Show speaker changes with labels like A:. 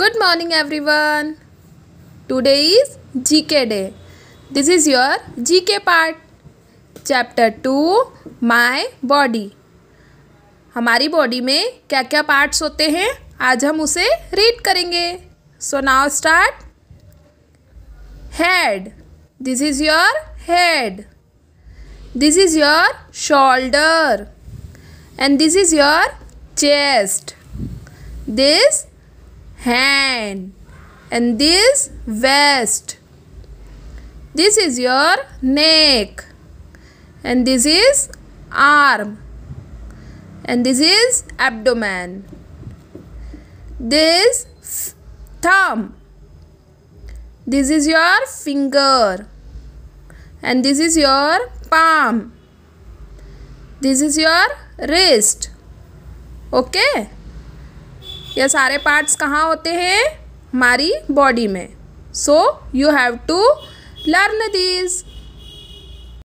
A: good morning everyone today is G K day this is your G K part chapter two my body हमारी body में क्या क्या parts होते हैं आज हम उसे रीड करेंगे so now start head this is your head this is your shoulder and this is your chest this hand and this vest this is your neck and this is arm and this is abdomen this thumb this is your finger and this is your palm this is your wrist okay ये सारे parts कहाँ होते हैं हमारी body में so you have to learn these